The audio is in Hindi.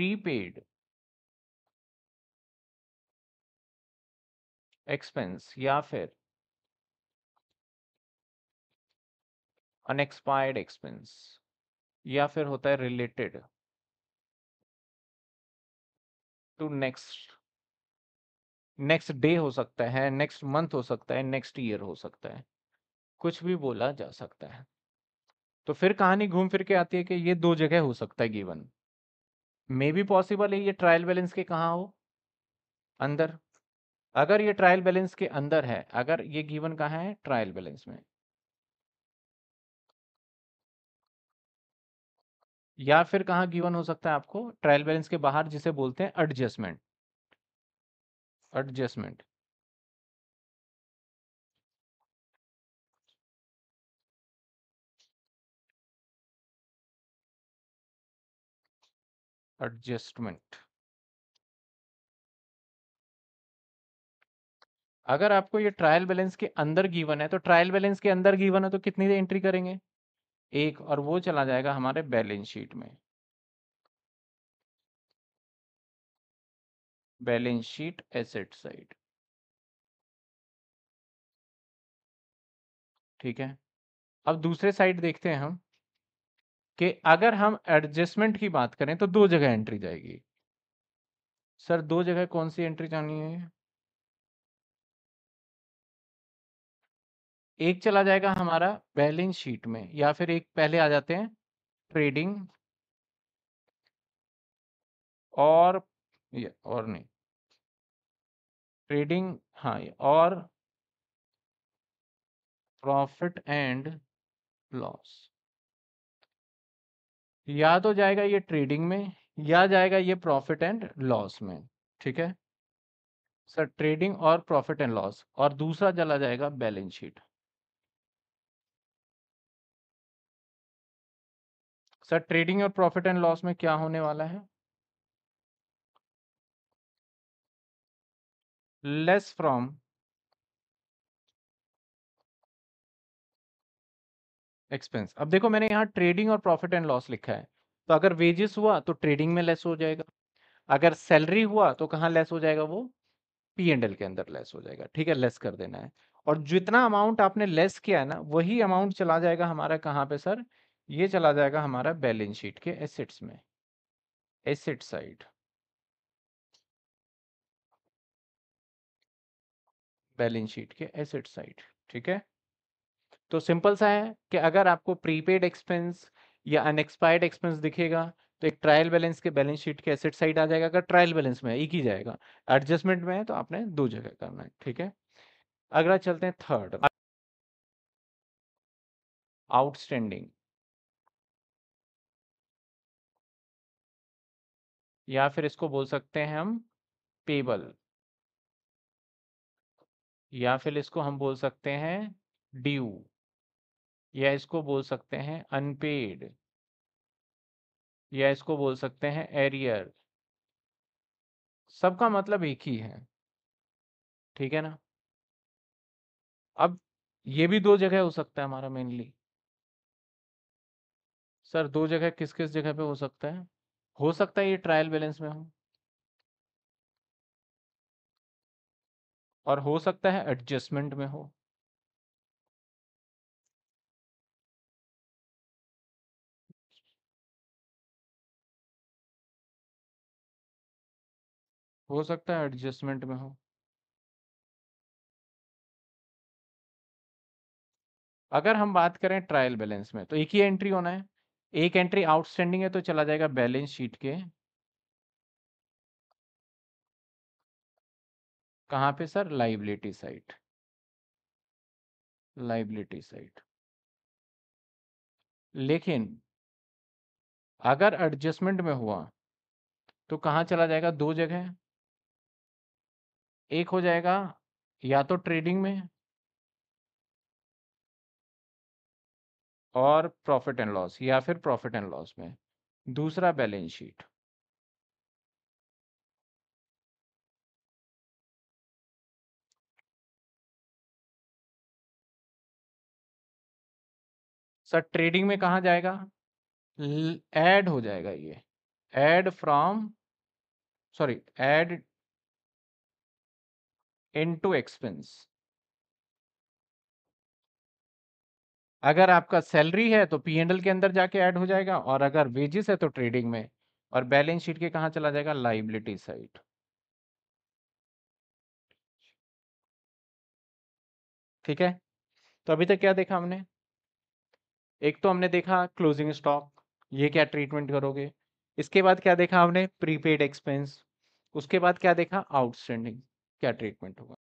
prepaid एक्सपेंस या फिर अनएक्सपायर्ड एक्सपेंस या फिर होता है related to next next day हो सकता है नेक्स्ट मंथ हो सकता है नेक्स्ट ईयर हो सकता है कुछ भी बोला जा सकता है तो फिर कहानी घूम फिर के आती है कि ये दो जगह हो सकता है गिवन मे बी पॉसिबल है ये ट्रायल बैलेंस के कहाँ हो अंदर अगर ये ट्रायल बैलेंस के अंदर है अगर ये गिवन कहाँ है ट्रायल बैलेंस में या फिर कहाँ गिवन हो सकता है आपको ट्रायल बैलेंस के बाहर जिसे बोलते हैं एडजस्टमेंट एडजस्टमेंट एडजस्टमेंट अगर आपको ये ट्रायल बैलेंस के अंदर गीवन है तो ट्रायल बैलेंस के अंदर गीवन है तो कितनी एंट्री करेंगे एक और वो चला जाएगा हमारे बैलेंस शीट में बैलेंस शीट एसेट साइड ठीक है अब दूसरे साइड देखते हैं हम कि अगर हम एडजस्टमेंट की बात करें तो दो जगह एंट्री जाएगी सर दो जगह कौन सी एंट्री जानी है एक चला जाएगा हमारा बैलेंस शीट में या फिर एक पहले आ जाते हैं ट्रेडिंग और ये और नहीं ट्रेडिंग हाँ ये और प्रॉफिट एंड लॉस या तो जाएगा ये ट्रेडिंग में या जाएगा ये प्रॉफिट एंड लॉस में ठीक है सर ट्रेडिंग और प्रॉफिट एंड लॉस और दूसरा चला जाएगा बैलेंस शीट सर ट्रेडिंग और प्रॉफिट एंड लॉस में क्या होने वाला है लेस फ्रॉम एक्सपेंस अब देखो मैंने यहाँ ट्रेडिंग और प्रॉफिट एंड लॉस लिखा है तो अगर वेजेस हुआ तो ट्रेडिंग में लेस हो जाएगा अगर सैलरी हुआ तो कहाँ लेस हो जाएगा वो पी एंड एल के अंदर लेस हो जाएगा ठीक है लेस कर देना है और जितना अमाउंट आपने लेस किया है ना वही अमाउंट चला जाएगा हमारा कहाँ पे सर ये चला जाएगा हमारा बैलेंस शीट के एसेट्स में एसेट साइड बैलेंस शीट के एसेट साइड ठीक है तो सिंपल सा है कि अगर आपको प्रीपेड एक्सपेंस या अनएक्सपायर्ड एक्सपेंस दिखेगा तो एक ट्रायल बैलेंस के बैलेंस शीट के एसेट साइड आ जाएगा अगर ट्रायल बैलेंस में एक ही जाएगा एडजस्टमेंट में है तो आपने दो जगह करना है ठीक है अगला चलते हैं थर्ड आउटस्टैंडिंग या फिर इसको बोल सकते हैं हम पेबल या फिर इसको हम बोल सकते हैं ड्यू या इसको बोल सकते हैं अनपेड या इसको बोल सकते हैं एरियर सबका मतलब एक ही है ठीक है ना अब ये भी दो जगह हो सकता है हमारा मेनली सर दो जगह किस किस जगह पे हो सकता है हो सकता है ये ट्रायल बैलेंस में हो और हो सकता है एडजस्टमेंट में हो हो सकता है एडजस्टमेंट में हो अगर हम बात करें ट्रायल बैलेंस में तो एक ही एंट्री होना है एक एंट्री आउटस्टैंडिंग है तो चला जाएगा बैलेंस शीट के कहां पे sir liability side liability side लेकिन अगर एडजस्टमेंट में हुआ तो कहां चला जाएगा दो जगह एक हो जाएगा या तो ट्रेडिंग में और प्रॉफिट एंड लॉस या फिर प्रॉफिट एंड लॉस में दूसरा बैलेंस शीट सर ट्रेडिंग में कहा जाएगा ऐड हो जाएगा ये add from sorry add into expense अगर आपका सैलरी है तो पी एंडल के अंदर जाके ऐड हो जाएगा और अगर वेजेस है तो ट्रेडिंग में और बैलेंस शीट के कहा चला जाएगा लाइबिलिटी साइड ठीक है तो अभी तक क्या देखा हमने एक तो हमने देखा क्लोजिंग स्टॉक ये क्या ट्रीटमेंट करोगे इसके बाद क्या देखा हमने प्रीपेड एक्सपेंस उसके बाद क्या देखा आउटस्टैंडिंग क्या ट्रीटमेंट होगा